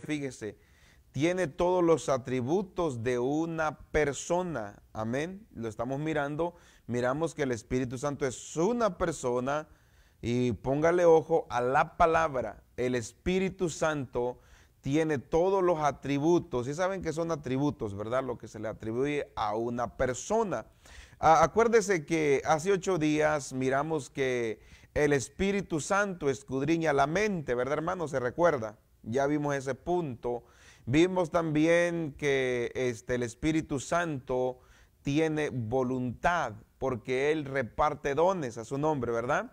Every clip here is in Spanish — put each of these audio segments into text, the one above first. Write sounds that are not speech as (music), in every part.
fíjese, tiene todos los atributos de una persona. Amén. Lo estamos mirando. Miramos que el Espíritu Santo es una persona. Y póngale ojo a la palabra. El Espíritu Santo tiene todos los atributos. Y saben que son atributos, ¿verdad? Lo que se le atribuye a una persona. acuérdese que hace ocho días miramos que el Espíritu Santo escudriña la mente, ¿verdad, hermano? ¿Se recuerda? Ya vimos ese punto. Vimos también que este, el Espíritu Santo tiene voluntad porque Él reparte dones a su nombre, ¿verdad?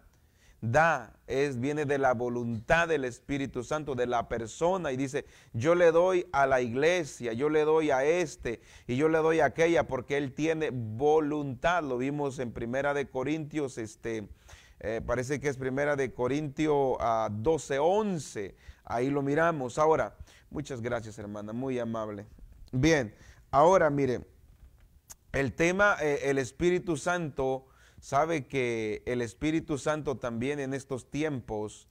Da, es, viene de la voluntad del Espíritu Santo, de la persona, y dice, yo le doy a la iglesia, yo le doy a este, y yo le doy a aquella, porque Él tiene voluntad. Lo vimos en Primera de Corintios, este, eh, parece que es Primera de Corintios a 12, 11, Ahí lo miramos. Ahora, muchas gracias, hermana, muy amable. Bien, ahora mire, el tema, eh, el Espíritu Santo, sabe que el Espíritu Santo también en estos tiempos,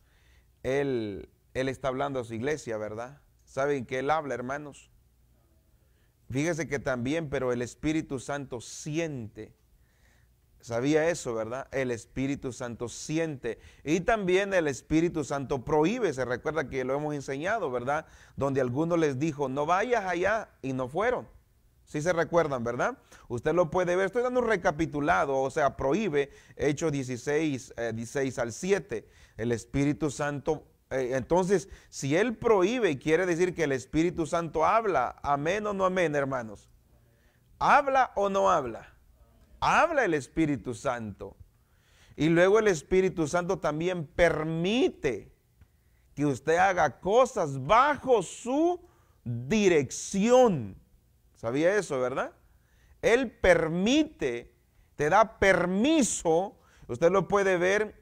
Él, él está hablando a su iglesia, ¿verdad? ¿Saben que Él habla, hermanos? Fíjese que también, pero el Espíritu Santo siente Sabía eso, ¿verdad? El Espíritu Santo siente y también el Espíritu Santo prohíbe. Se recuerda que lo hemos enseñado, ¿verdad? Donde alguno les dijo, no vayas allá y no fueron. Si sí se recuerdan, ¿verdad? Usted lo puede ver. Estoy dando un recapitulado, o sea, prohíbe Hechos 16, 16 eh, al 7. El Espíritu Santo eh, entonces, si Él prohíbe, quiere decir que el Espíritu Santo habla, amén o no amén, hermanos. ¿Habla o no habla? habla el Espíritu Santo. Y luego el Espíritu Santo también permite que usted haga cosas bajo su dirección. ¿Sabía eso, verdad? Él permite, te da permiso. Usted lo puede ver allí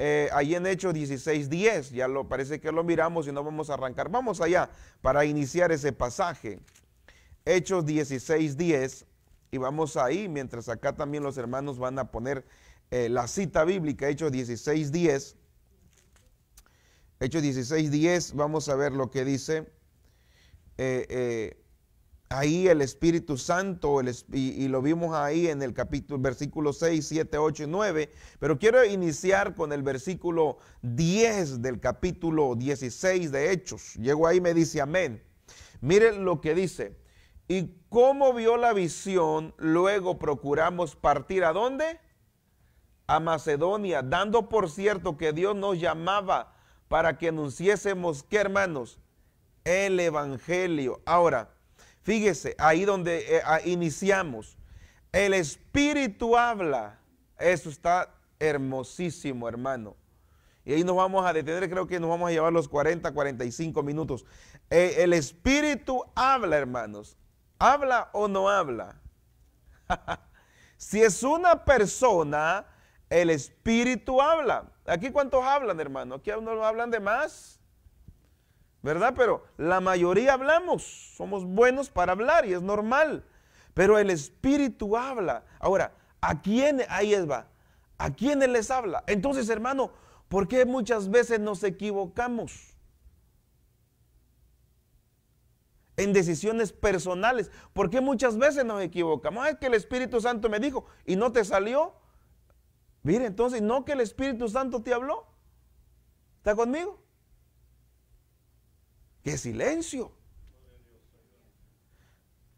eh, ahí en Hechos 16.10. Ya lo parece que lo miramos y no vamos a arrancar. Vamos allá para iniciar ese pasaje. Hechos 16.10. Y vamos ahí, mientras acá también los hermanos van a poner eh, la cita bíblica, Hechos 16, 10. Hechos 16, 10, vamos a ver lo que dice. Eh, eh, ahí el Espíritu Santo, el, y, lo vimos ahí en el capítulo, versículo 6, 7, 8 y 9, pero quiero iniciar con el versículo 10 del capítulo 16 de Hechos. Llego ahí y me dice amén. Miren lo que dice. Y como vio la visión, luego procuramos partir a dónde? A Macedonia, dando por cierto que Dios nos llamaba para que anunciésemos, ¿qué hermanos? El Evangelio. Ahora, fíjese, ahí donde eh, iniciamos, el Espíritu habla. Eso está hermosísimo, hermano. Y ahí nos vamos a detener, creo que nos vamos a llevar los 40, 45 minutos. Eh, el Espíritu habla, hermanos. ¿Habla o no habla? (laughs) si es una persona, el Espíritu habla. ¿Aquí cuántos hablan, hermano? ¿Aquí no hablan de más? ¿Verdad? Pero la mayoría hablamos. Somos buenos para hablar y es normal. Pero el Espíritu habla. Ahora, ¿a quién? Ahí es va. ¿A quiénes les habla? Entonces, hermano, ¿por qué muchas veces nos equivocamos? en decisiones personales. Porque muchas veces nos equivocamos. Ah, es que el Espíritu Santo me dijo y no te salió. Mire, entonces, no que el Espíritu Santo te habló. ¿Está conmigo? ¡Qué silencio!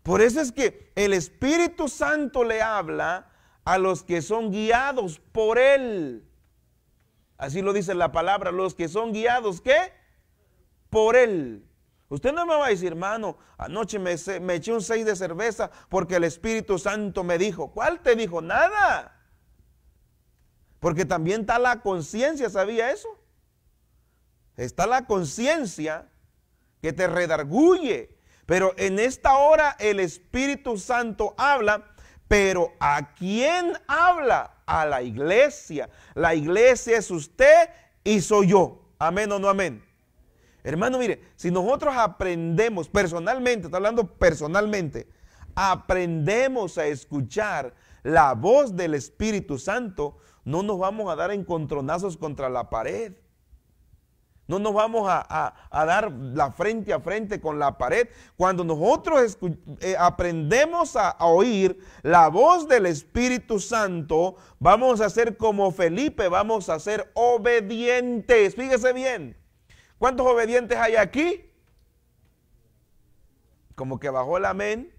Por eso es que el Espíritu Santo le habla a los que son guiados por Él. Así lo dice la palabra, los que son guiados, ¿qué? Por Él. Usted no me va a decir, hermano, anoche me, eché un seis de cerveza porque el Espíritu Santo me dijo. ¿Cuál te dijo? Nada. Porque también está la conciencia, ¿sabía eso? Está la conciencia que te redarguye. Pero en esta hora el Espíritu Santo habla, pero ¿a quién habla? A la iglesia. La iglesia es usted y soy yo. Amén o no amén. Hermano, mire, si nosotros aprendemos personalmente, está hablando personalmente, aprendemos a escuchar la voz del Espíritu Santo, no nos vamos a dar encontronazos contra la pared. No nos vamos a, dar la frente a frente con la pared. Cuando nosotros eh, aprendemos a oír la voz del Espíritu Santo, vamos a ser como Felipe, vamos a ser obedientes. Fíjese bien, ¿Cuántos obedientes hay aquí? Como que bajó el amén.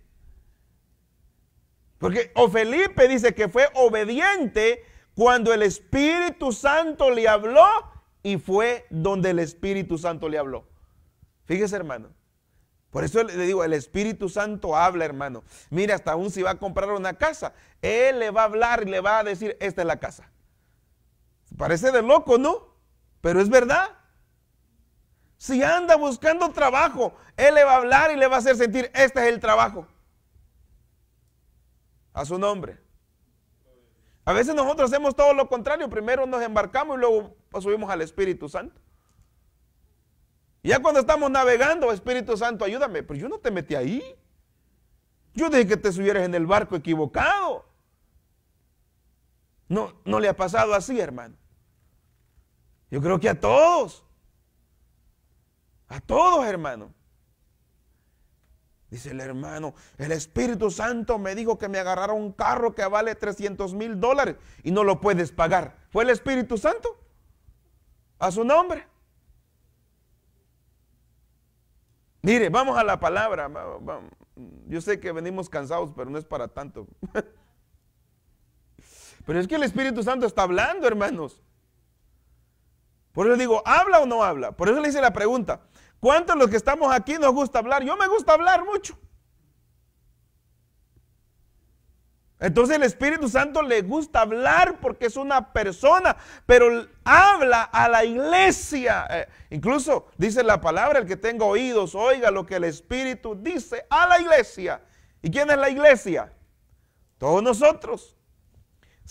Porque o oh, Felipe dice que fue obediente cuando el Espíritu Santo le habló y fue donde el Espíritu Santo le habló. Fíjese, hermano. Por eso le digo, el Espíritu Santo habla, hermano. Mira, hasta aún si va a comprar una casa, Él le va a hablar y le va a decir, esta es la casa. Parece de loco, ¿no? Pero es verdad. Si anda buscando trabajo, Él le va a hablar y le va a hacer sentir, este es el trabajo. A su nombre. A veces nosotros hacemos todo lo contrario. Primero nos embarcamos y luego subimos al Espíritu Santo. ya cuando estamos navegando, Espíritu Santo, ayúdame. Pero yo no te metí ahí. Yo dije que te subieras en el barco equivocado. No, no le ha pasado así, hermano. Yo creo que a todos. A todos, hermano. Dice el hermano, el Espíritu Santo me dijo que me agarrara un carro que vale 300 mil dólares y no lo puedes pagar. ¿Fue el Espíritu Santo? A su nombre. Mire, vamos a la palabra. Yo sé que venimos cansados, pero no es para tanto. (laughs) Pero es que el Espíritu Santo está hablando, hermanos. Por eso digo, ¿habla o no habla? Por eso le hice la pregunta. ¿Cuántos los que estamos aquí nos gusta hablar? Yo me gusta hablar mucho. Entonces el Espíritu Santo le gusta hablar porque es una persona, pero habla a la iglesia. Eh, incluso dice la palabra, el que tenga oídos, oiga lo que el Espíritu dice a la iglesia. ¿Y quién es la iglesia? Todos nosotros.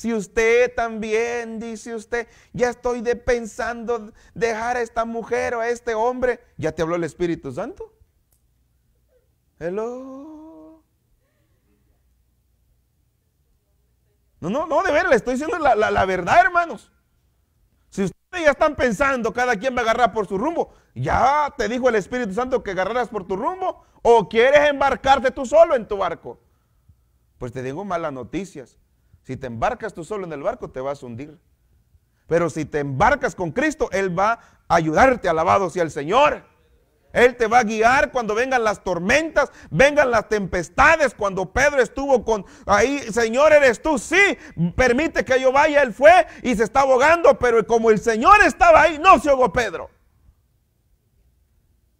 Si usted también dice usted, ya estoy pensando dejar a esta mujer o a este hombre, ya te habló el Espíritu Santo. Hello. No, no, no, de ver, le estoy diciendo la, la verdad, hermanos. Si ustedes ya están pensando, cada quien va a agarrar por su rumbo, ya te dijo el Espíritu Santo que agarraras por tu rumbo, o quieres embarcarte tú solo en tu barco. Pues te digo malas noticias si te embarcas tú solo en el barco, te vas a hundir. Pero si te embarcas con Cristo, Él va a ayudarte, alabado sea el Señor. Él te va a guiar cuando vengan las tormentas, vengan las tempestades, cuando Pedro estuvo con ahí, Señor, eres tú, sí, permite que yo vaya, él fue y se está ahogando, pero como el Señor estaba ahí, no se ahogó Pedro.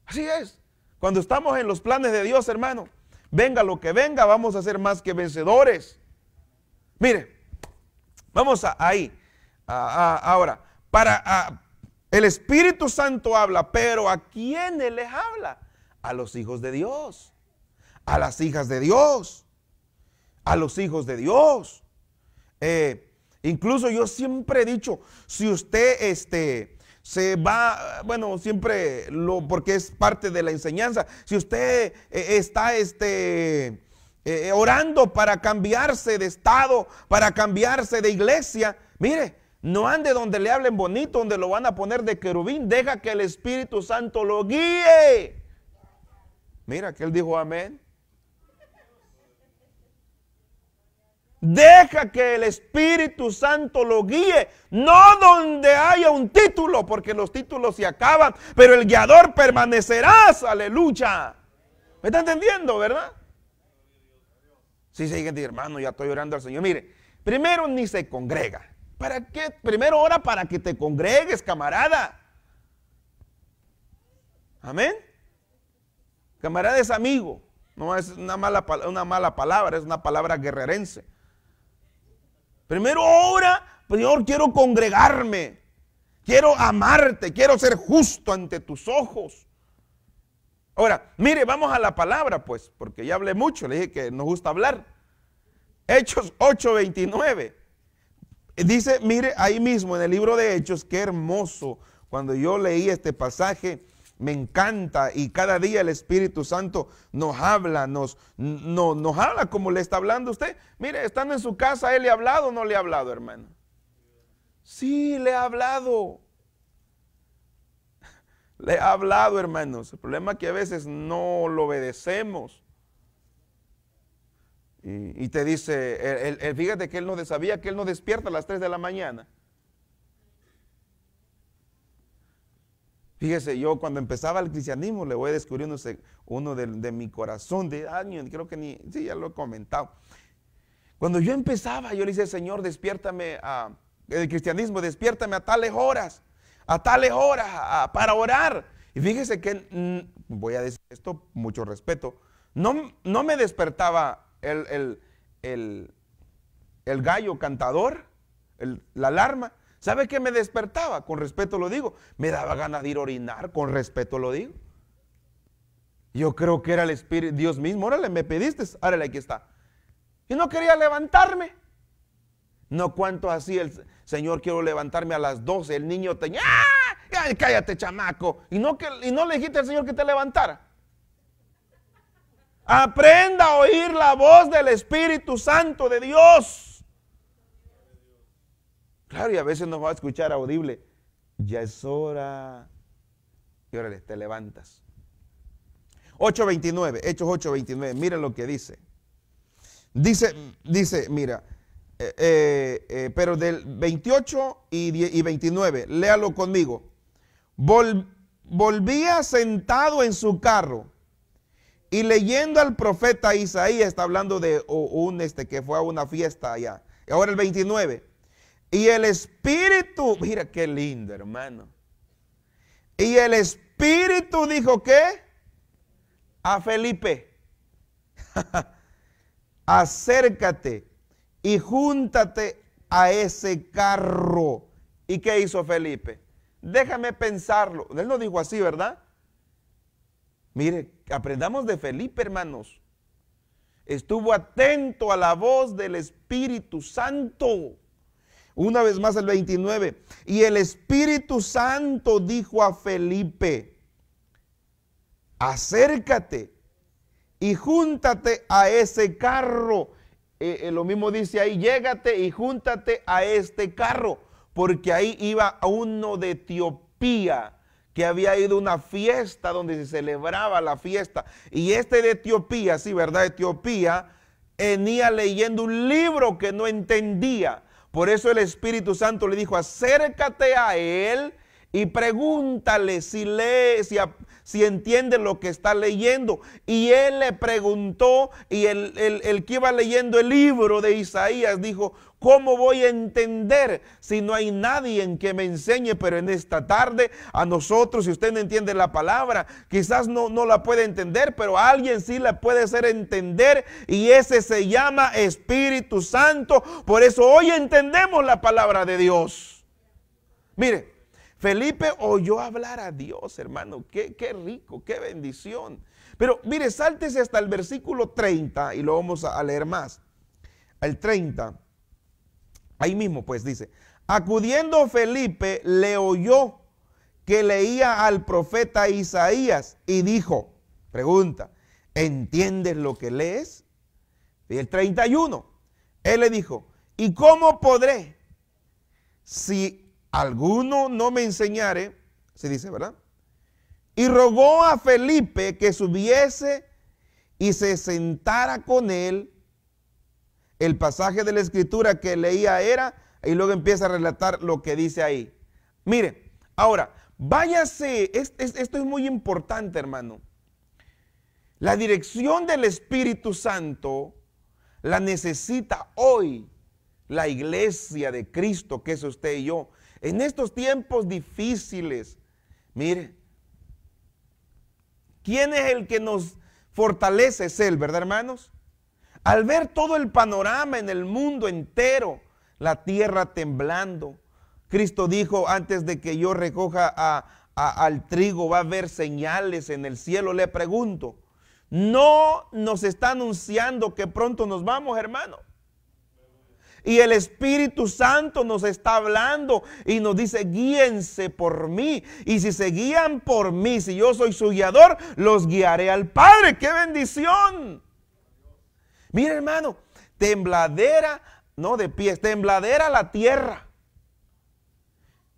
Así es, cuando estamos en los planes de Dios, hermano, venga lo que venga, vamos a ser más que vencedores. Mire, vamos a, ahí. ahora, para el Espíritu Santo habla, pero ¿a quiénes les habla? A los hijos de Dios, a las hijas de Dios, a los hijos de Dios. Eh, incluso yo siempre he dicho, si usted este, se va, bueno, siempre lo, porque es parte de la enseñanza, si usted eh, está este, eh, eh, orando para cambiarse de estado, para cambiarse de iglesia. Mire, no ande donde le hablen bonito, donde lo van a poner de querubín. Deja que el Espíritu Santo lo guíe. Mira que él dijo amén. Deja que el Espíritu Santo lo guíe, no donde haya un título, porque los títulos se acaban, pero el guiador permanecerá aleluya. ¿Me está entendiendo, verdad? Si siguen hermano, ya estoy orando al Señor. Mire, primero ni se congrega. ¿Para qué? Primero ora para que te congregues, camarada. Amén. Camarada es amigo. No es una mala, una mala palabra, es una palabra guerrerense. Primero ora, Señor, quiero congregarme. Quiero amarte, quiero ser justo ante tus ojos. Ahora, mire, vamos a la palabra, pues, porque ya hablé mucho, le dije que nos gusta hablar. Hechos 8:29. Dice, mire, ahí mismo en el libro de Hechos, qué hermoso. Cuando yo leí este pasaje, me encanta y cada día el Espíritu Santo nos habla, nos, no, nos habla como le está hablando usted. Mire, estando en su casa, ¿él le ha hablado o no le ha hablado, hermano? Sí, le ha hablado. Le ha hablado, hermanos. El problema es que a veces no lo obedecemos. Y, te dice, fíjate que él no sabía que él no despierta a las 3 de la mañana. Fíjese, yo cuando empezaba el cristianismo, le voy a uno, de, mi corazón de años, creo que ni, sí, ya lo he comentado. Cuando yo empezaba, yo le dije, Señor, despiértame a, el cristianismo, despiértame a tales horas a tales horas para orar. Y fíjese que mm, voy a decir esto, mucho respeto, no, no me despertaba el, el, el, gallo cantador, la alarma. ¿Sabe qué me despertaba? Con respeto lo digo. Me daba ganas de ir a orinar, con respeto lo digo. Yo creo que era el Espíritu, Dios mismo, órale, me pediste, órale, aquí está. Y no quería levantarme. No cuanto así el Señor quiero levantarme a las 12, el niño te... ¡Ah! Cállate, chamaco. Y no, que, no le dijiste al Señor que te levantara. Aprenda a oír la voz del Espíritu Santo de Dios. Claro, y a veces nos va a escuchar audible. Ya es hora. Y órale, te levantas. 8.29, Hechos 8.29, mira lo que dice. Dice, dice, mira, eh, eh, pero del 28 y, y 29, léalo conmigo. volvía sentado en su carro y leyendo al profeta Isaías, está hablando de un este que fue a una fiesta allá. Ahora el 29. Y el Espíritu, mira qué lindo hermano. Y el Espíritu dijo que a Felipe, (laughs) acércate y júntate a ese carro. ¿Y qué hizo Felipe? Déjame pensarlo. Él no dijo así, ¿verdad? Mire, aprendamos de Felipe, hermanos. Estuvo atento a la voz del Espíritu Santo. Una vez más el 29. Y el Espíritu Santo dijo a Felipe, acércate y júntate a ese carro eh, eh, lo mismo dice ahí, llégate y júntate a este carro, porque ahí iba uno de Etiopía que había ido a una fiesta donde se celebraba la fiesta. Y este de Etiopía, sí, ¿verdad? Etiopía, venía leyendo un libro que no entendía. Por eso el Espíritu Santo le dijo, acércate a él y pregúntale si lee, si, si entiende lo que está leyendo. Y él le preguntó y el, que iba leyendo el libro de Isaías dijo, ¿Cómo voy a entender si no hay nadie en que me enseñe? Pero en esta tarde, a nosotros, si usted no entiende la palabra, quizás no, no la puede entender, pero alguien sí la puede hacer entender y ese se llama Espíritu Santo. Por eso hoy entendemos la palabra de Dios. Mire, Felipe oyó hablar a Dios, hermano. Qué, rico, qué bendición. Pero mire, sáltese hasta el versículo 30 y lo vamos a leer más. Al 30, ahí mismo pues dice, acudiendo Felipe le oyó que leía al profeta Isaías y dijo, pregunta, ¿entiendes lo que lees? Y el 31, él le dijo, ¿y cómo podré si alguno no me enseñare, se dice, ¿verdad? Y rogó a Felipe que subiese y se sentara con él. El pasaje de la escritura que leía era, y luego empieza a relatar lo que dice ahí. Mire, ahora, váyase, esto es muy importante, hermano. La dirección del Espíritu Santo la necesita hoy la iglesia de Cristo, que es usted y yo. En estos tiempos difíciles, mire, ¿quién es el que nos fortalece? Es Él, ¿verdad, hermanos? Al ver todo el panorama en el mundo entero, la tierra temblando, Cristo dijo, antes de que yo recoja al trigo, va a haber señales en el cielo, le pregunto. No nos está anunciando que pronto nos vamos, hermano. Y el Espíritu Santo nos está hablando y nos dice, guíense por mí. Y si se guían por mí, si yo soy su guiador, los guiaré al Padre. ¡Qué bendición! Mira hermano, tembladera, no de pies, tembladera la tierra.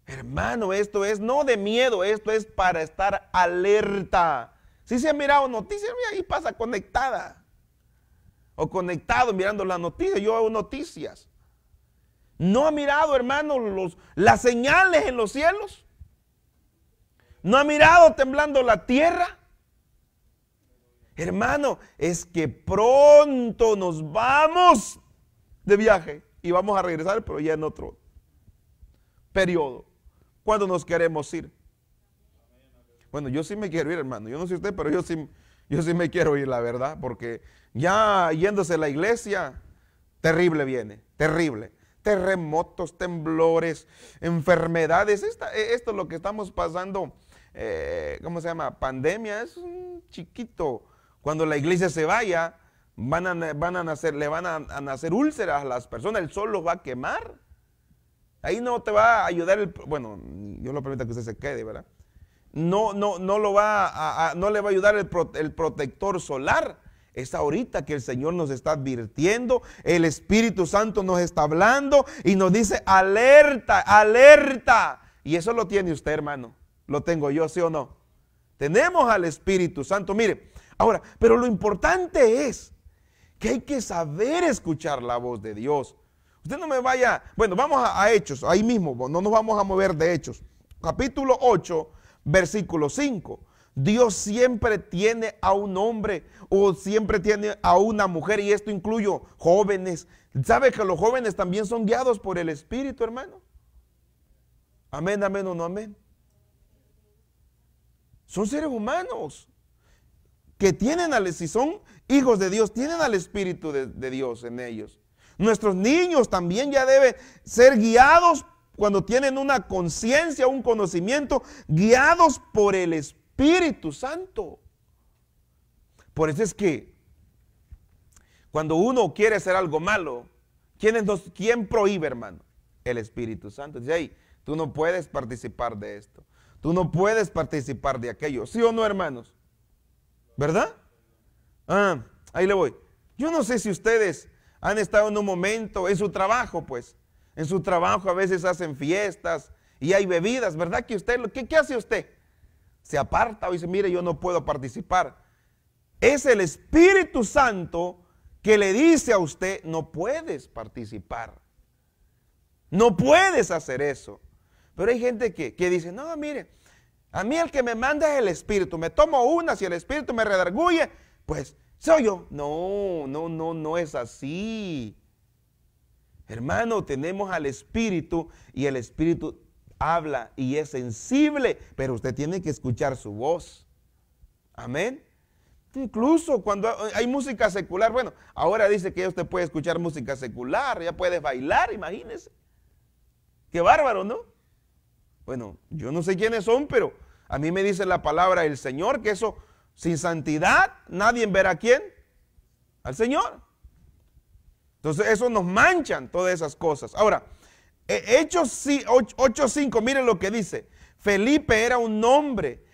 Hermano, esto es no de miedo, esto es para estar alerta. Si se han mirado noticias, mira, ahí pasa conectada. O conectado mirando las noticias, yo hago noticias. ¿No ha mirado, hermano, los, las señales en los cielos? ¿No ha mirado temblando la tierra? Hermano, es que pronto nos vamos de viaje y vamos a regresar, pero ya en otro periodo. ¿Cuándo nos queremos ir? Bueno, yo sí me quiero ir, hermano. Yo no sé usted, pero yo sí, yo sí me quiero ir, la verdad, porque ya yéndose a la iglesia, terrible viene, terrible terremotos, temblores, enfermedades. Eh, esto es lo que estamos pasando, eh, ¿cómo se llama? Pandemia, es un chiquito. Cuando la iglesia se vaya, van a, van a nacer, le van a, nacer úlceras a las personas, el sol los va a quemar. Ahí no te va a ayudar el, bueno, yo lo permito que usted se quede, ¿verdad? No, no, no, lo va no le va a ayudar el, el protector solar es ahorita que el Señor nos está advirtiendo, el Espíritu Santo nos está hablando y nos dice, alerta, alerta. Y eso lo tiene usted, hermano. Lo tengo yo, sí o no. Tenemos al Espíritu Santo. Mire, ahora, pero lo importante es que hay que saber escuchar la voz de Dios. Usted no me vaya, bueno, vamos a, Hechos, ahí mismo, no nos vamos a mover de Hechos. Capítulo 8, versículo 5. Dios siempre tiene a un hombre o siempre tiene a una mujer y esto incluyo jóvenes. ¿Sabe que los jóvenes también son guiados por el Espíritu, hermano? Amén, amén o no amén. Son seres humanos que tienen al, si son hijos de Dios, tienen al Espíritu de, de Dios en ellos. Nuestros niños también ya deben ser guiados cuando tienen una conciencia, un conocimiento, guiados por el Espíritu Espíritu Santo. Por eso es que cuando uno quiere hacer algo malo, ¿quién, prohíbe, hermano? El Espíritu Santo. Dice, ahí tú no puedes participar de esto. Tú no puedes participar de aquello. ¿Sí o no, hermanos? ¿Verdad? Ah, ahí le voy. Yo no sé si ustedes han estado en un momento, en su trabajo, pues. En su trabajo a veces hacen fiestas y hay bebidas, ¿verdad que usted, qué hace usted? se aparta o dice, mire, yo no puedo participar. Es el Espíritu Santo que le dice a usted, no puedes participar. No puedes hacer eso. Pero hay gente que, dice, no, mire, a mí el que me manda es el Espíritu. Me tomo una, si el Espíritu me redarguye, pues soy yo. No, no, no, no es así. Hermano, tenemos al Espíritu y el Espíritu habla y es sensible, pero usted tiene que escuchar su voz. Amén. Incluso cuando hay música secular, bueno, ahora dice que usted puede escuchar música secular, ya puede bailar, imagínese. Qué bárbaro, ¿no? Bueno, yo no sé quiénes son, pero a mí me dice la palabra del Señor que eso, sin santidad, nadie verá quién, al Señor. Entonces eso nos manchan todas esas cosas. Ahora, eh, Hechos 8.5, miren lo que dice. Felipe era un hombre.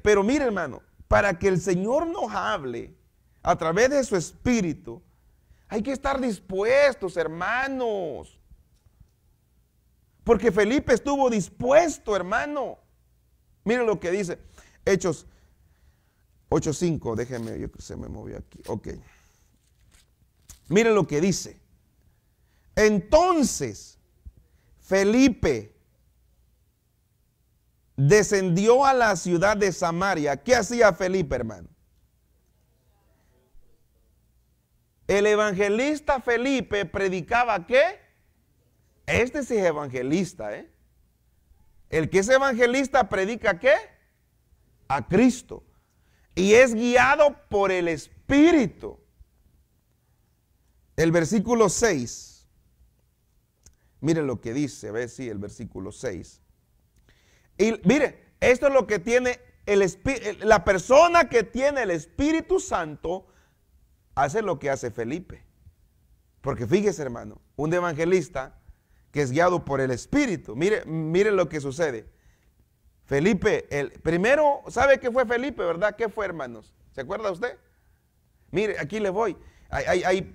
pero mire hermano, para que el Señor nos hable a través de su espíritu, hay que estar dispuestos, hermanos. Porque Felipe estuvo dispuesto, hermano. Miren lo que dice. Hechos 8.5, déjenme, yo se me movió aquí. Ok. Miren lo que dice. Entonces, Felipe descendió a la ciudad de Samaria. ¿Qué hacía Felipe, hermano? El evangelista Felipe predicaba qué? Este sí es evangelista, ¿eh? El que es evangelista predica qué? A Cristo. Y es guiado por el Espíritu. El versículo 6. Mire lo que dice, ve si el versículo 6. Y mire, esto es lo que tiene el la persona que tiene el Espíritu Santo hace lo que hace Felipe. Porque fíjese, hermano, un evangelista que es guiado por el Espíritu. Mire, mire lo que sucede. Felipe, el primero, ¿sabe qué fue Felipe, verdad? ¿Qué fue, hermanos? ¿Se acuerda usted? Mire, aquí le voy. Ay,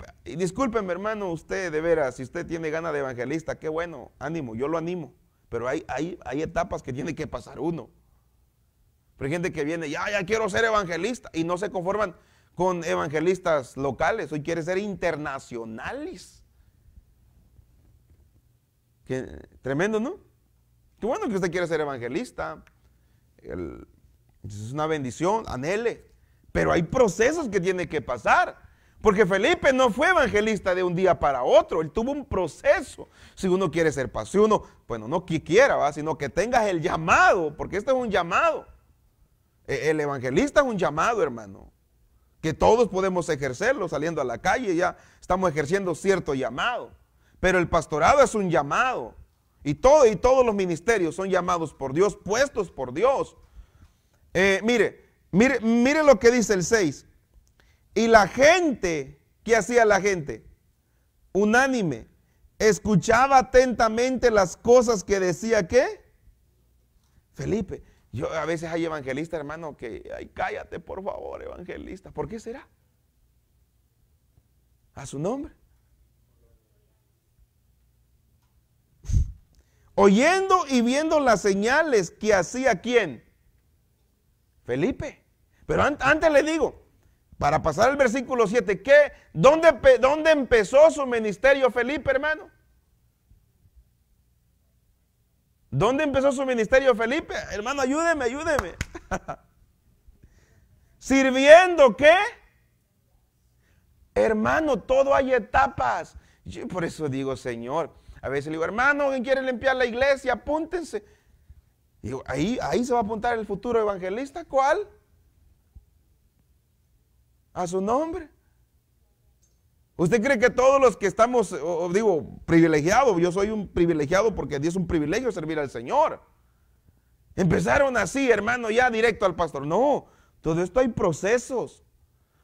hermano, usted de veras, si usted tiene ganas de evangelista, qué bueno, ánimo, yo lo animo. Pero hay, hay, etapas que tiene que pasar uno. Pero hay gente que viene, ya, ya quiero ser evangelista, y no se conforman con evangelistas locales, hoy quiere ser internacionales. tremendo, ¿no? Qué bueno que usted quiere ser evangelista. es una bendición, anhele. Pero hay procesos que tiene que pasar. Porque Felipe no fue evangelista de un día para otro, él tuvo un proceso. Si uno quiere ser pastor, uno, bueno, no que quiera, sino que tengas el llamado, porque esto es un llamado. E-, el evangelista es un llamado, hermano, que todos podemos ejercerlo saliendo a la calle, ya estamos ejerciendo cierto llamado. Pero el pastorado es un llamado. Y, todo, y todos los ministerios son llamados por Dios, puestos por Dios. Eh, mire, mire, mire lo que dice el 6. Y la gente, ¿qué hacía la gente? Unánime. Escuchaba atentamente las cosas que decía, ¿qué? Felipe. Yo a veces hay evangelista hermano, que, ay, cállate por favor, evangelista. ¿Por qué será? A su nombre. (laughs) Oyendo y viendo las señales que hacía quién? Felipe. Pero antes le digo, para pasar al versículo 7, ¿qué? ¿Dónde, empezó su ministerio Felipe, hermano? ¿Dónde empezó su ministerio Felipe? Hermano, ayúdeme, ayúdeme. (laughs) ¿Sirviendo qué? Hermano, todo hay etapas. Yo por eso digo, Señor. A veces le digo, hermano, ¿quién quiere limpiar la iglesia? Apúntense. Digo, ahí, ahí se va a apuntar el futuro evangelista. ¿Cuál? a su nombre. ¿Usted cree que todos los que estamos, digo, privilegiados, yo soy un privilegiado porque es un privilegio servir al Señor? Empezaron así, hermano, ya directo al pastor. No, todo esto hay procesos.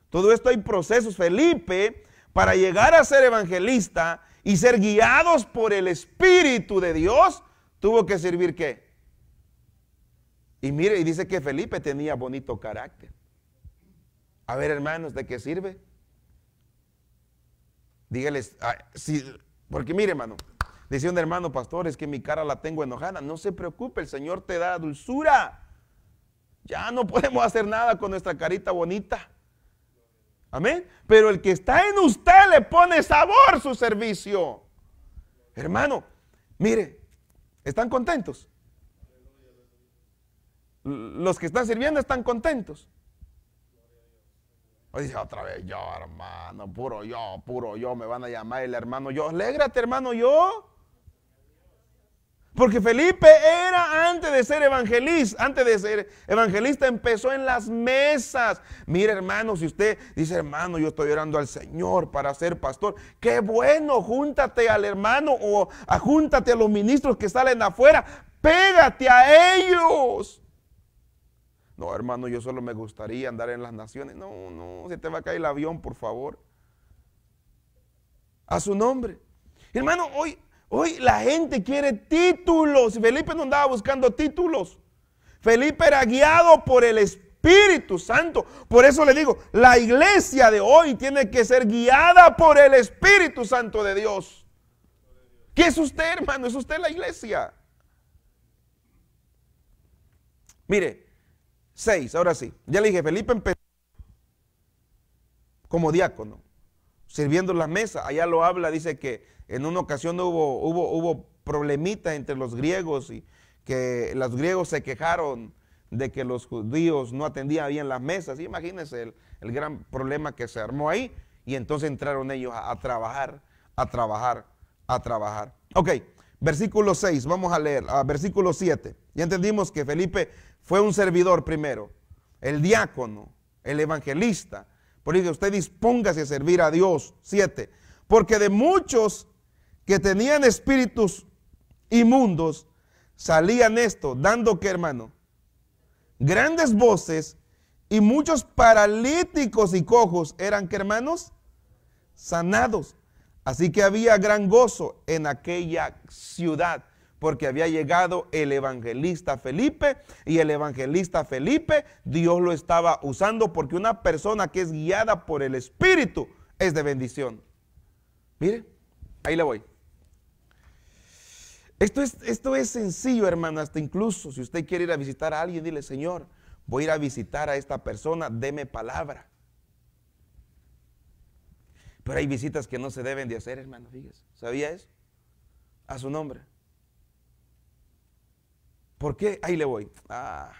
Todo esto hay procesos. Felipe, para llegar a ser evangelista y ser guiados por el Espíritu de Dios, tuvo que servir qué? Y mire, y dice que Felipe tenía bonito carácter. A ver, hermanos, ¿de qué sirve? Dígales, ah, porque mire, hermano, decía un hermano, pastor, es que mi cara la tengo enojada. No se preocupe, el Señor te da dulzura. Ya no podemos hacer nada con nuestra carita bonita. Amén. Pero el que está en usted le pone sabor su servicio. Hermano, mire, ¿están contentos? Los que están sirviendo están contentos. Dice otra vez yo, hermano, puro yo, puro yo, me van a llamar el hermano yo. Alégrate, hermano yo. Porque Felipe era antes de ser evangelista, antes de ser evangelista empezó en las mesas. Mira, hermano, si usted dice, hermano, yo estoy orando al Señor para ser pastor, qué bueno, júntate al hermano o ajúntate a los ministros que salen afuera, pégate a ellos. No, hermano, yo solo me gustaría andar en las naciones. No, no, se te va a caer el avión, por favor. A su nombre. Hermano, hoy, hoy la gente quiere títulos. Felipe no andaba buscando títulos. Felipe era guiado por el Espíritu Santo. Por eso le digo, la iglesia de hoy tiene que ser guiada por el Espíritu Santo de Dios. ¿Qué es usted, hermano? ¿Es usted la iglesia? Mire, 6, ahora sí. Ya le dije, Felipe empezó como diácono, sirviendo la mesa. Allá lo habla, dice que en una ocasión hubo, hubo, hubo problemita entre los griegos y que los griegos se quejaron de que los judíos no atendían bien las mesas. imagínense el, gran problema que se armó ahí. Y entonces entraron ellos a, trabajar, a trabajar, a trabajar. Ok, versículo 6, vamos a leer, ah, versículo 7. Ya entendimos que Felipe fue un servidor primero, el diácono, el evangelista. Por eso usted dispóngase a servir a Dios. Siete, porque de muchos que tenían espíritus inmundos, salían esto, dando que hermano, grandes voces y muchos paralíticos y cojos eran que hermanos sanados. Así que había gran gozo en aquella ciudad porque había llegado el evangelista Felipe y el evangelista Felipe Dios lo estaba usando porque una persona que es guiada por el Espíritu es de bendición. Mire, ahí le voy. Esto es, esto es sencillo, hermano, hasta incluso si usted quiere ir a visitar a alguien, dile, Señor, voy a ir a visitar a esta persona, deme palabra. Pero hay visitas que no se deben de hacer, hermano, fíjese. ¿Sabía eso? A su nombre. ¿Por qué? Ahí le voy. Ah.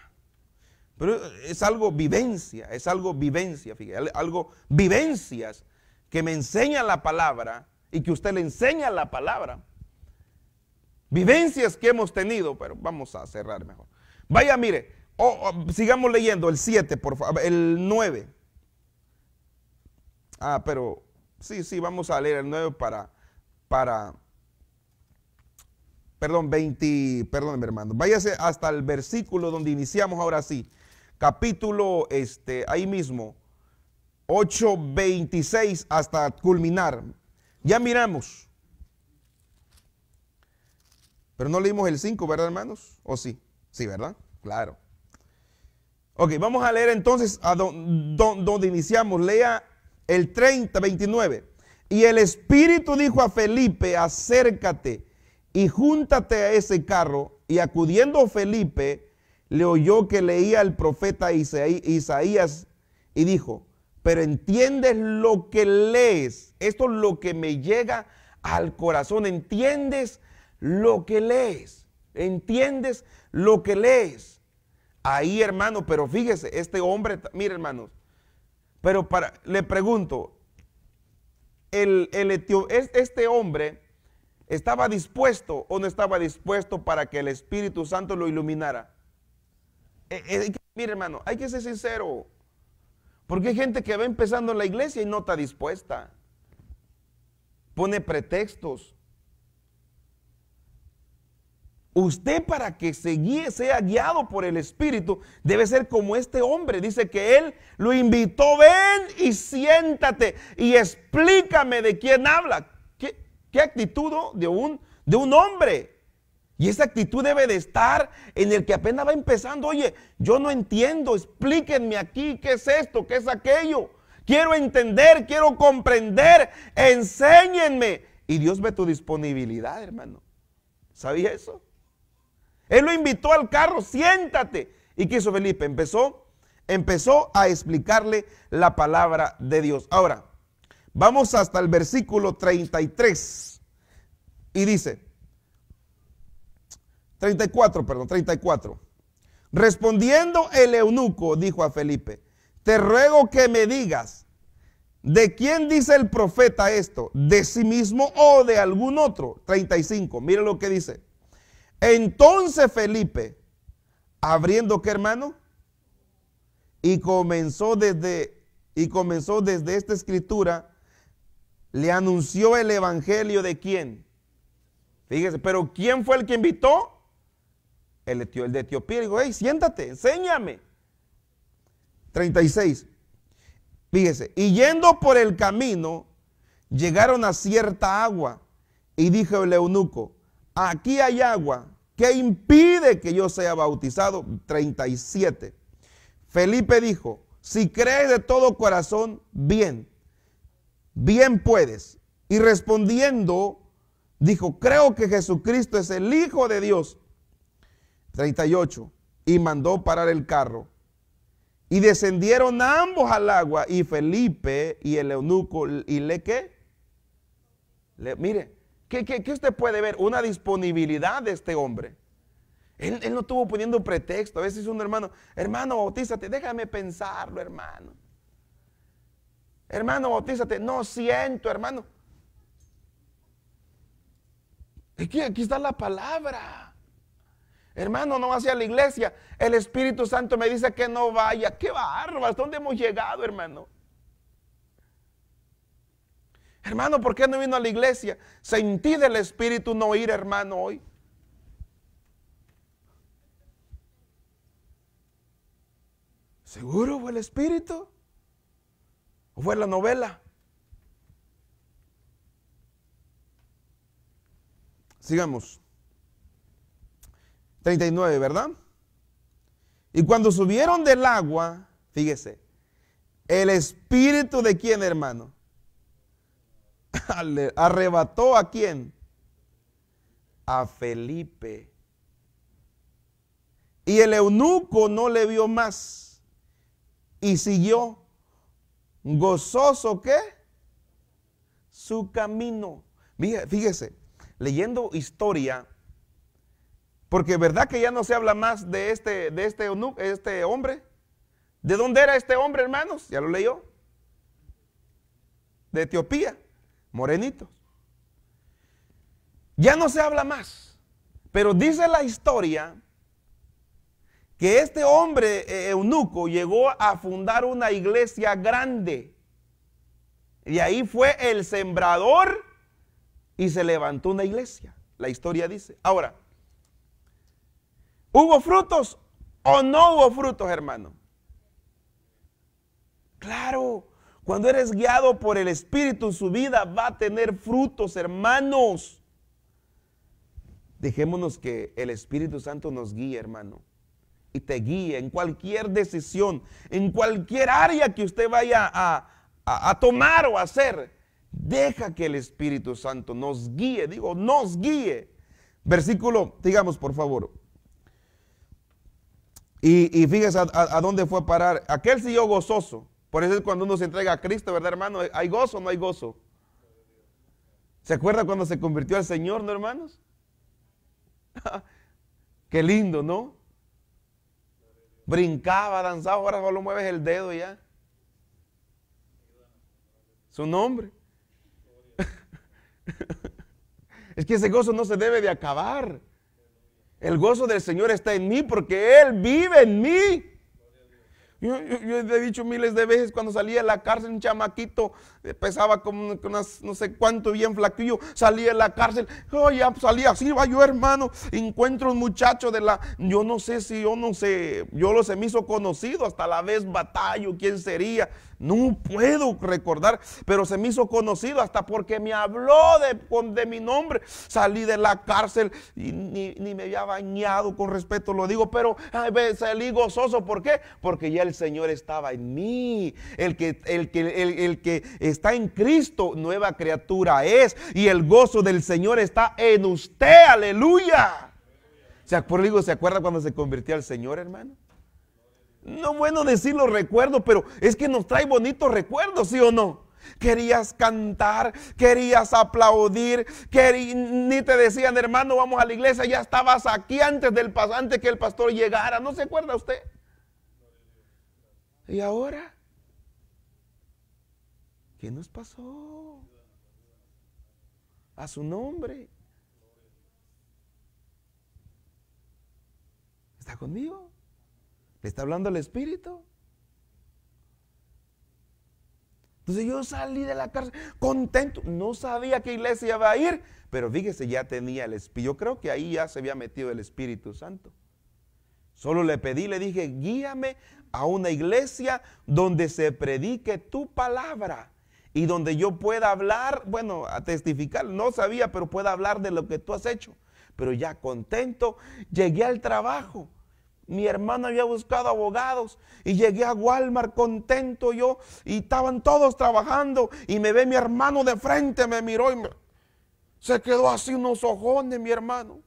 Pero es algo vivencia, es algo vivencia, fíjate, algo vivencias que me enseña la palabra y que usted le enseña la palabra. Vivencias que hemos tenido, pero vamos a cerrar mejor. Vaya, mire, o sigamos leyendo el 7, por favor, el 9. Ah, pero sí, sí, vamos a leer el 9 para, para perdón, 20, perdón, hermano, váyase hasta el versículo donde iniciamos ahora sí, capítulo, este, ahí mismo, 26, hasta culminar. Ya miramos. Pero no leímos el 5, ¿verdad, hermanos? ¿O sí? Sí, ¿verdad? Claro. Ok, vamos a leer entonces a donde iniciamos. Lea el 30, 29. Y el Espíritu dijo a Felipe, acércate y júntate a ese carro. Y acudiendo Felipe, le oyó que leía el profeta Isaías y dijo, pero entiendes lo que lees. Esto es lo que me llega al corazón. Entiendes lo que lees. Entiendes lo que lees. Ahí, hermano, pero fíjese, este hombre, mire, hermanos, pero para, le pregunto, el este hombre ¿Estaba dispuesto o no estaba dispuesto para que el Espíritu Santo lo iluminara? Eh, eh, mire, hermano, hay que ser sincero. Porque hay gente que va empezando en la iglesia y no está dispuesta. Pone pretextos. Usted para que se sea guiado por el Espíritu, debe ser como este hombre. Dice que él lo invitó, ven y siéntate y explícame de quién habla. Qué actitud oh, de un, de un hombre. Y esa actitud debe de estar en el que apenas va empezando. Oye, yo no entiendo, explíquenme aquí qué es esto, qué es aquello. Quiero entender, quiero comprender, enséñenme. Y Dios ve tu disponibilidad, hermano. ¿Sabía eso? Él lo invitó al carro, siéntate. ¿Y qué hizo Felipe? Empezó, empezó a explicarle la palabra de Dios. Ahora, Vamos hasta el versículo 33 y dice, 34, perdón, 34. Respondiendo el eunuco, dijo a Felipe, te ruego que me digas, ¿de quién dice el profeta esto? ¿De sí mismo o de algún otro? 35, mire lo que dice. Entonces Felipe, abriendo qué hermano, y comenzó desde, y comenzó desde esta escritura le anunció el evangelio de quién. Fíjese, pero ¿quién fue el que invitó? El, de Etiopía. Dijo. hey, siéntate, enséñame. 36. Fíjese, y yendo por el camino, llegaron a cierta agua. Y dijo el eunuco, aquí hay agua. ¿Qué impide que yo sea bautizado? 37. Felipe dijo, si crees de todo corazón, bien bien puedes. Y respondiendo, dijo, creo que Jesucristo es el Hijo de Dios. 38. Y mandó parar el carro. Y descendieron ambos al agua, y Felipe y el eunuco, ¿y le que mire, ¿qué, usted puede ver? Una disponibilidad de este hombre. Él, él no estuvo poniendo pretexto. A veces un hermano, hermano, bautízate, déjame pensarlo, hermano hermano, bautízate. No siento, hermano. aquí está la palabra. Hermano, no hacia la iglesia. El Espíritu Santo me dice que no vaya. Qué bárbaro, ¿hasta dónde hemos llegado, hermano? Hermano, ¿por qué no vino a la iglesia? Sentí del Espíritu no ir, hermano, hoy. ¿Seguro fue el Espíritu? ¿O fue la novela? Sigamos. 39, ¿verdad? Y cuando subieron del agua, fíjese, el espíritu de quién, hermano? (laughs) Arrebató a quién? A Felipe. Y el eunuco no le vio más y siguió gozoso qué? Su camino. Fíjese, leyendo historia, porque verdad que ya no se habla más de este, de este, este hombre. ¿De dónde era este hombre, hermanos? Ya lo leyó. De Etiopía, morenitos. Ya no se habla más. Pero dice la historia que este hombre eh, eunuco llegó a fundar una iglesia grande. Y ahí fue el sembrador y se levantó una iglesia. La historia dice. Ahora, ¿hubo frutos o no hubo frutos, hermano? Claro, cuando eres guiado por el Espíritu, su vida va a tener frutos, hermanos. Dejémonos que el Espíritu Santo nos guíe, hermano y te guíe en cualquier decisión, en cualquier área que usted vaya a, tomar o a hacer. Deja que el Espíritu Santo nos guíe, digo, nos guíe. Versículo, digamos por favor. Y, fíjese a, dónde fue a parar. Aquel siguió gozoso. Por eso es cuando uno se entrega a Cristo, ¿verdad, hermano? ¿Hay gozo o no hay gozo? ¿Se acuerda cuando se convirtió al Señor, no, hermanos? (laughs) Qué lindo, ¿no? brincaba, danzaba, ahora solo mueves el dedo ya. Su nombre. (laughs) es que ese gozo no se debe de acabar. El gozo del Señor está en mí porque Él vive en mí. Yo, he dicho miles de veces cuando salía de la cárcel, un chamaquito eh, pesaba como no sé cuánto, bien flaquillo, salía de la cárcel, oh, salía así, va yo hermano, encuentro un muchacho de la, yo no sé si yo no sé, yo lo se me hizo conocido, hasta la vez batallo, quién sería, no puedo recordar, pero se me hizo conocido hasta porque me habló de, de mi nombre. Salí de la cárcel y ni, me había bañado, con respeto lo digo, pero ay, salí gozoso. ¿Por qué? Porque ya el Señor estaba en mí. El que, el, que, el, que está en Cristo, nueva criatura es. Y el gozo del Señor está en usted. Aleluya. ¿Se acuerda, ¿se acuerda cuando se convirtió al Señor, hermano? No bueno decir los recuerdos, pero es que nos trae bonitos recuerdos, ¿sí o no? Querías cantar, querías aplaudir, que ni te decían, hermano, vamos a la iglesia, ya estabas aquí antes del pasante que el pastor llegara. ¿No se acuerda usted? ¿Y ahora? ¿Qué nos pasó? A su nombre. ¿Está conmigo? Le está hablando el Espíritu. Entonces yo salí de la cárcel contento. No sabía qué iglesia iba a ir, pero fíjese, ya tenía el Espíritu. Yo creo que ahí ya se había metido el Espíritu Santo. Solo le pedí, le dije, guíame a una iglesia donde se predique tu palabra y donde yo pueda hablar, bueno, a testificar, no sabía, pero pueda hablar de lo que tú has hecho. Pero ya contento, llegué al trabajo. Mi hermano había buscado abogados y llegué a Walmart contento yo y estaban todos trabajando y me ve mi hermano de frente, me miró y me, se quedó así unos ojones mi hermano.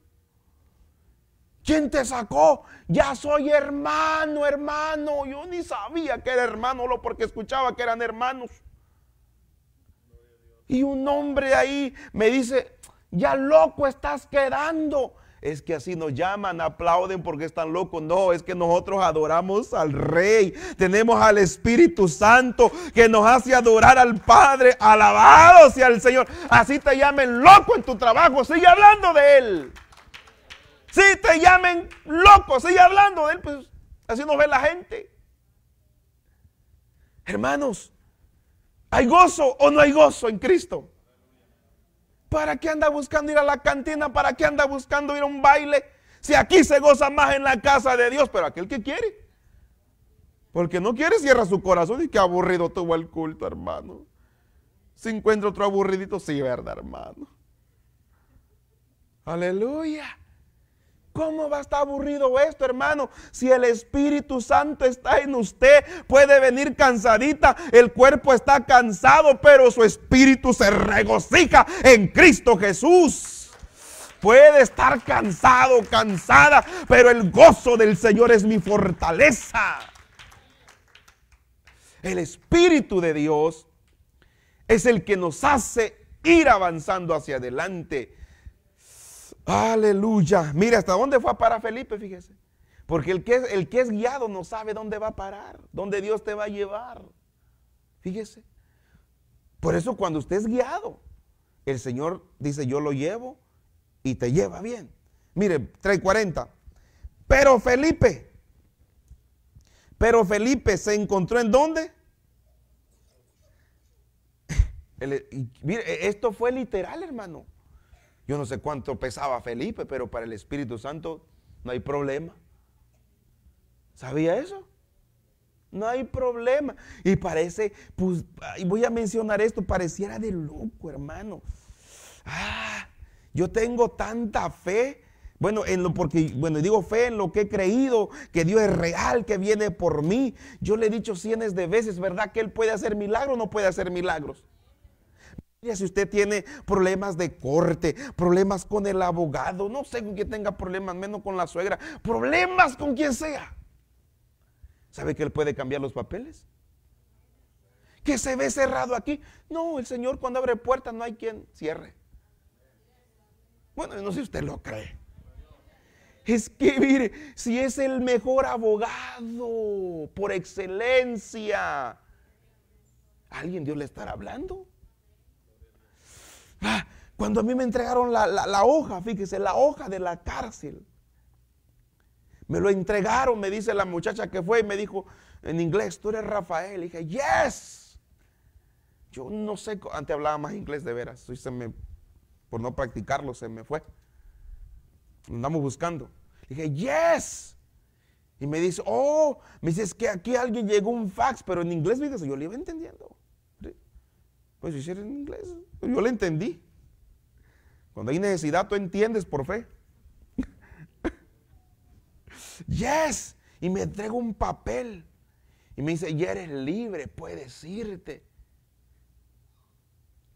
¿Quién te sacó? Ya soy hermano, hermano. Yo ni sabía que era hermano, porque escuchaba que eran hermanos. Y un hombre ahí me dice, ya loco estás quedando es que así nos llaman, aplauden porque están locos. No, es que nosotros adoramos al Rey. Tenemos al Espíritu Santo que nos hace adorar al Padre. Alabado sea el Señor. Así te llamen loco en tu trabajo. Sigue hablando de Él. Si te llamen loco, sigue hablando de Él. Pues así nos ve la gente. Hermanos, ¿hay gozo o no hay gozo en Cristo? ¿Para qué anda buscando ir a la cantina? ¿Para qué anda buscando ir a un baile? Si aquí se goza más en la casa de Dios, pero aquel que quiere. Porque no quiere, cierra su corazón y qué aburrido tuvo el culto, hermano. Se encuentra otro aburridito, sí, ¿verdad, hermano? Aleluya. ¿Cómo va a estar aburrido esto, hermano? Si el Espíritu Santo está en usted, puede venir cansadita, el cuerpo está cansado, pero su espíritu se regocija en Cristo Jesús. Puede estar cansado, cansada, pero el gozo del Señor es mi fortaleza. El Espíritu de Dios es el que nos hace ir avanzando hacia adelante Aleluya. Mira, ¿hasta dónde fue a parar Felipe? Fíjese. Porque el que, es, el que es guiado no sabe dónde va a parar, dónde Dios te va a llevar. Fíjese. Por eso cuando usted es guiado, el Señor dice, yo lo llevo y te lleva bien. Mire, 3.40. Pero Felipe, pero Felipe se encontró en dónde? (laughs) mire, esto fue literal, hermano. Yo no sé cuánto pesaba Felipe, pero para el Espíritu Santo no hay problema. ¿Sabía eso? No hay problema. Y parece, pues, voy a mencionar esto, pareciera de loco, hermano. Ah, yo tengo tanta fe. Bueno, en lo porque bueno, digo fe en lo que he creído, que Dios es real, que viene por mí. Yo le he dicho cientos de veces, ¿verdad? Que él puede hacer milagros, no puede hacer milagros. Si usted tiene problemas de corte, problemas con el abogado, no sé con quién tenga problemas, menos con la suegra, problemas con quien sea. ¿Sabe que él puede cambiar los papeles? Que se ve cerrado aquí. No, el Señor cuando abre puertas no hay quien cierre. Bueno, no sé si usted lo cree. Es que mire, si es el mejor abogado por excelencia, alguien Dios le estará hablando? Ah, cuando a mí me entregaron la, hoja, fíjese, la hoja de la cárcel. Me lo entregaron, me dice la muchacha que fue y me dijo en inglés, tú eres Rafael. dije, yes. Yo no sé, antes hablaba más inglés de veras, por no practicarlo se me fue. Andamos buscando. dije, yes. Y me dice, oh, me dice, es que aquí alguien llegó un fax, pero en inglés, fíjese, yo le iba entendiendo. Pues yo hicieron en inglés. Pues, yo le entendí. Cuando hay necesidad, tú entiendes por fe. (laughs) yes. Y me entrega un papel. Y me dice, ya eres libre, puedes irte.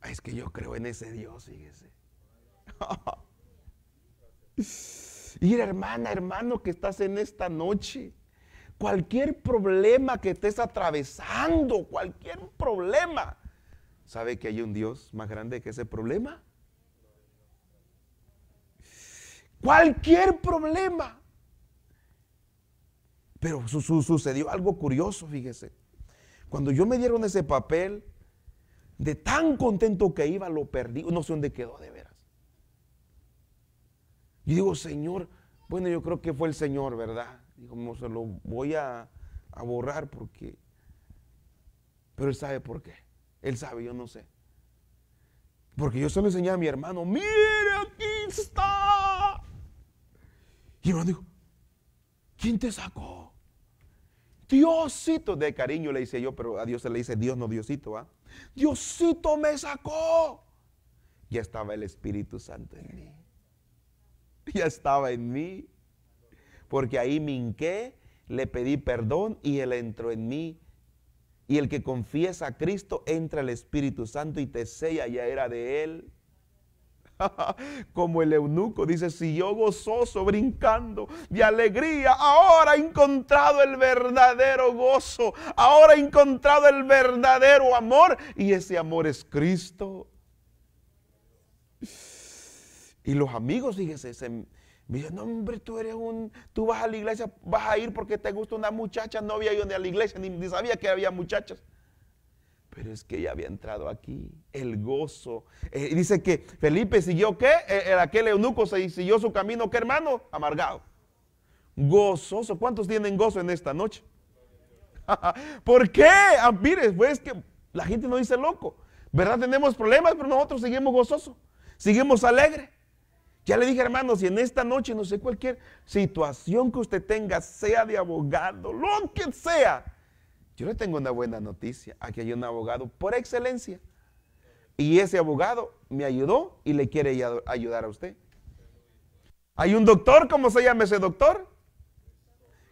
es que yo creo en ese Dios, fíjese. y (laughs) hermana, hermano, que estás en esta noche. Cualquier problema que estés atravesando, cualquier problema ¿Sabe que hay un Dios más grande que ese problema? Cualquier problema. Pero sucedió algo curioso, fíjese. Cuando yo me dieron ese papel, de tan contento que iba, lo perdí. No sé dónde quedó de veras. Yo digo, Señor, bueno, yo creo que fue el Señor, ¿verdad? Digo, no se lo voy a, a borrar porque... Pero él sabe por qué. Él sabe, yo no sé. Porque yo solo enseñé a mi hermano, mire, aquí está. Y mi hermano dijo, ¿quién te sacó? Diosito, de cariño le hice yo, pero a Dios se le dice Dios, no Diosito, ¿ah? Diosito me sacó. Ya estaba el Espíritu Santo en mí. Ya estaba en mí. Porque ahí me hinqué, le pedí perdón y Él entró en mí y el que confiesa a Cristo entra el Espíritu Santo y te sella ya era de él. (laughs) Como el eunuco dice, si yo gozoso, brincando de alegría, ahora he encontrado el verdadero gozo, ahora he encontrado el verdadero amor y ese amor es Cristo. Y los amigos, fíjese, se, me dice, no hombre, tú eres un, tú vas a la iglesia, vas a ir porque te gusta una muchacha, no había ido ni a la iglesia, ni, sabía que había muchachas. Pero es que ya había entrado aquí, el gozo. Eh, dice que Felipe siguió qué, aquel eunuco siguió su camino, ¿qué hermano? Amargado. Gozoso. ¿Cuántos tienen gozo en esta noche? (laughs) ¿Por qué? Ah, pues que la gente no dice loco. ¿Verdad? Tenemos problemas, pero nosotros seguimos gozosos, seguimos alegres. Ya le dije, hermanos, si en esta noche, no sé, cualquier situación que usted tenga, sea de abogado, lo que sea, yo le tengo una buena noticia. Aquí hay un abogado por excelencia. Y ese abogado me ayudó y le quiere ayudar a usted. Hay un doctor, ¿cómo se llama ese doctor?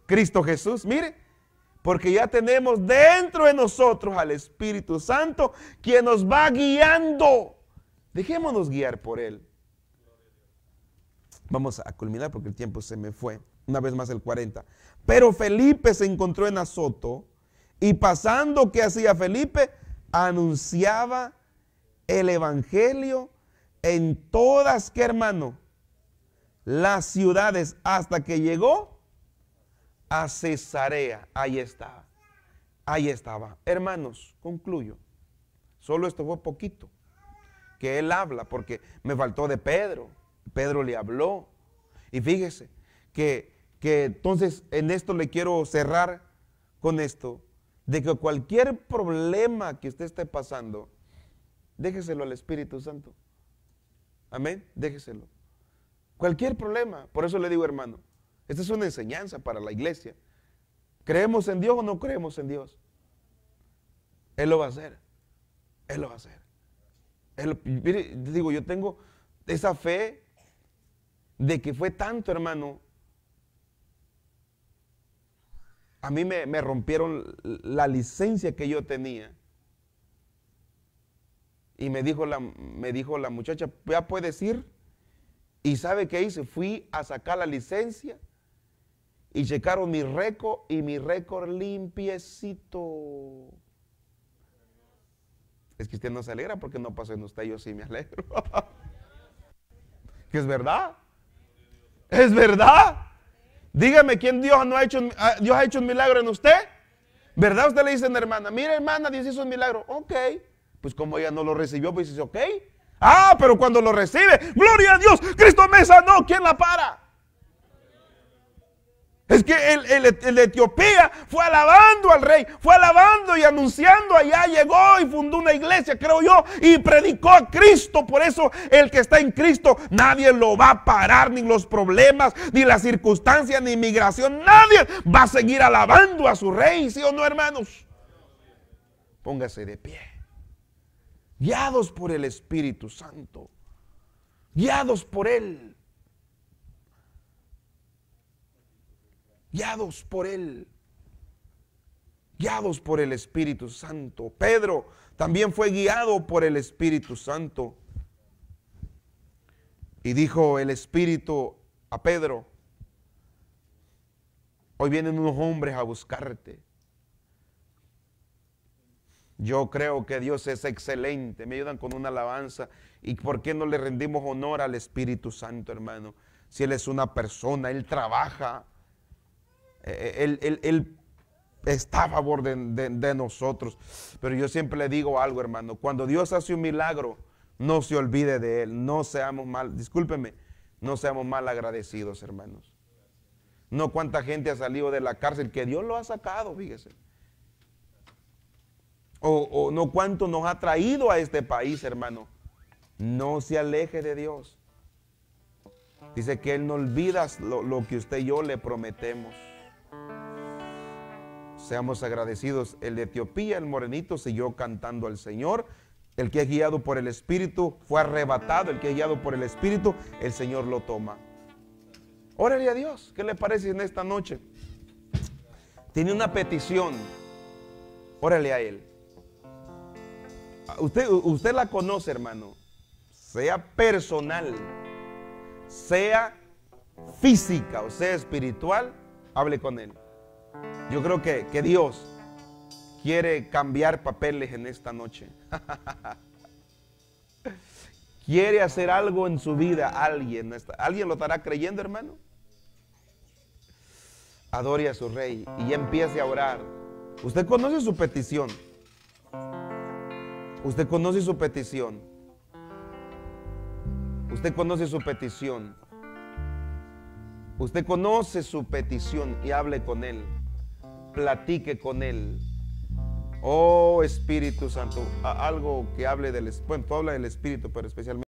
Cristo Jesús. Mire, porque ya tenemos dentro de nosotros al Espíritu Santo, quien nos va guiando. Dejémonos guiar por Él. Vamos a culminar porque el tiempo se me fue. Una vez más el 40. Pero Felipe se encontró en Azoto y pasando que hacía Felipe, anunciaba el Evangelio en todas, que hermano? Las ciudades hasta que llegó a Cesarea. Ahí estaba. Ahí estaba. Hermanos, concluyo. Solo esto fue poquito que él habla, porque me faltó de Pedro, Pedro le habló. Y fíjese que, entonces en esto le quiero cerrar con esto, de que cualquier problema que usted esté pasando, déjeselo al Espíritu Santo. Amén, déjeselo. Cualquier problema, por eso le digo hermano, esta es una enseñanza para la iglesia. ¿Creemos en Dios o no creemos en Dios? Él lo va a hacer. Él lo va a hacer. Él, digo, yo tengo esa fe de que fue tanto, hermano. A mí me, rompieron la licencia que yo tenía. Y me dijo, la, me dijo la muchacha, ya puedes ir. Y sabe qué hice? Fui a sacar la licencia y checaron mi récord y mi récord limpiecito. Es que usted no se alegra porque no pasó en usted, yo sí me alegro. (laughs) que es verdad. ¿Es verdad? Dígame quién Dios no ha hecho, ah, Dios ha hecho un milagro en usted. ¿Verdad? Usted le dice dicen, hermana, mira, hermana, Dios hizo un milagro. Ok. Pues como ella no lo recibió, pues dice, ok. Ah, pero cuando lo recibe, gloria a Dios, Cristo me sanó, ¿quién la para? Es que el, Etiopía fue alabando al rey, fue alabando y anunciando allá, llegó y fundó una iglesia, creo yo, y predicó a Cristo. Por eso el que está en Cristo, nadie lo va a parar, ni los problemas, ni las circunstancias, ni migración, nadie va a seguir alabando a su rey, ¿sí o no, hermanos? Póngase de pie, guiados por el Espíritu Santo, guiados por Él. guiados por Él, guiados por el Espíritu Santo. Pedro también fue guiado por el Espíritu Santo. Y dijo el Espíritu a Pedro, hoy vienen unos hombres a buscarte. Yo creo que Dios es excelente. Me ayudan con una alabanza. ¿Y por qué no le rendimos honor al Espíritu Santo, hermano? Si Él es una persona, Él trabaja. Eh, él, está a favor de, nosotros. Pero yo siempre le digo algo, hermano. Cuando Dios hace un milagro, no se olvide de Él. No seamos mal, discúlpeme, no seamos mal agradecidos, hermanos. No cuánta gente ha salido de la cárcel, que Dios lo ha sacado, fíjese. O, no cuánto nos ha traído a este país, hermano. No se aleje de Dios. Dice que Él no olvida lo que usted y yo le prometemos. Seamos agradecidos. El de Etiopía, el morenito, siguió cantando al Señor. El que es guiado por el Espíritu fue arrebatado. El que es guiado por el Espíritu, el Señor lo toma. Órale a Dios. ¿Qué le parece en esta noche? Tiene una petición. Órale a Él. Usted, usted la conoce, hermano. Sea personal, sea física o sea espiritual, hable con Él. Yo creo que, Dios quiere cambiar papeles en esta noche. (laughs) quiere hacer algo en su vida, alguien. ¿Alguien lo estará creyendo, hermano? Adore a su rey y empiece a orar. Usted conoce su petición. Usted conoce su petición. Usted conoce su petición. Usted conoce su petición y hable con él platique con Él. Oh Espíritu Santo, algo que hable del Espíritu, habla del Espíritu, pero especialmente.